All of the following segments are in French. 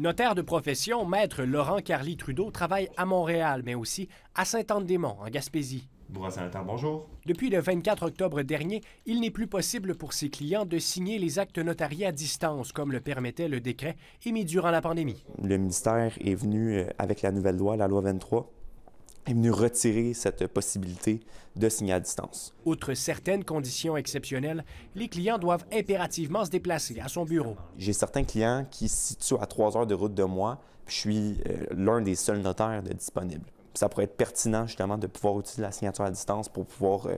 Notaire de profession, maître Laurent Carly Trudeau travaille à Montréal, mais aussi à saint anne des monts en Gaspésie. bonjour. Depuis le 24 octobre dernier, il n'est plus possible pour ses clients de signer les actes notariés à distance, comme le permettait le décret émis durant la pandémie. Le ministère est venu euh, avec la nouvelle loi, la loi 23, est venu retirer cette possibilité de signer à distance. Outre certaines conditions exceptionnelles, les clients doivent impérativement se déplacer à son bureau. J'ai certains clients qui se situent à trois heures de route de moi, puis je suis euh, l'un des seuls notaires de disponibles ça pourrait être pertinent justement de pouvoir utiliser la signature à distance pour pouvoir euh,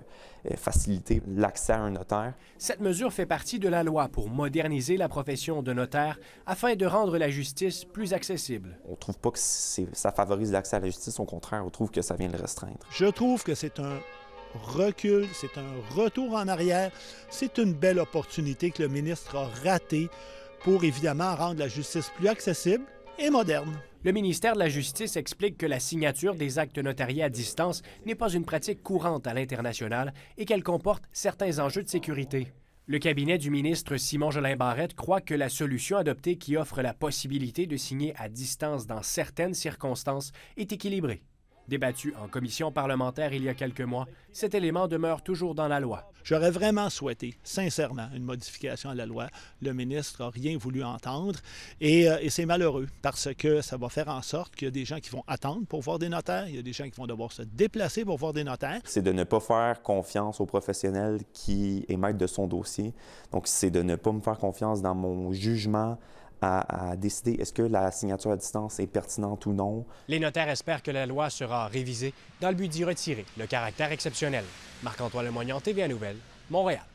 euh, faciliter l'accès à un notaire. Cette mesure fait partie de la loi pour moderniser la profession de notaire afin de rendre la justice plus accessible. On trouve pas que ça favorise l'accès à la justice, au contraire, on trouve que ça vient le restreindre. Je trouve que c'est un recul, c'est un retour en arrière, c'est une belle opportunité que le ministre a ratée pour évidemment rendre la justice plus accessible et moderne. Le ministère de la Justice explique que la signature des actes notariés à distance n'est pas une pratique courante à l'international et qu'elle comporte certains enjeux de sécurité. Le cabinet du ministre Simon Jolin Barrette croit que la solution adoptée qui offre la possibilité de signer à distance dans certaines circonstances est équilibrée. Débattu en commission parlementaire il y a quelques mois, cet élément demeure toujours dans la loi. J'aurais vraiment souhaité, sincèrement, une modification à la loi. Le ministre n'a rien voulu entendre euh, et, c'est malheureux parce que ça va faire en sorte qu'il y a des gens qui vont attendre pour voir des notaires, il y a des gens qui vont devoir se déplacer pour voir des notaires. C'est de ne pas faire confiance aux professionnels qui émettent de son dossier. Donc, c'est de ne pas me faire confiance dans mon jugement, à, décider est-ce que la signature à distance est pertinente ou non. Les notaires espèrent que la loi sera révisée dans le but d'y retirer le caractère exceptionnel. Marc-Antoine Lemoynian, TVA Nouvelle, Montréal.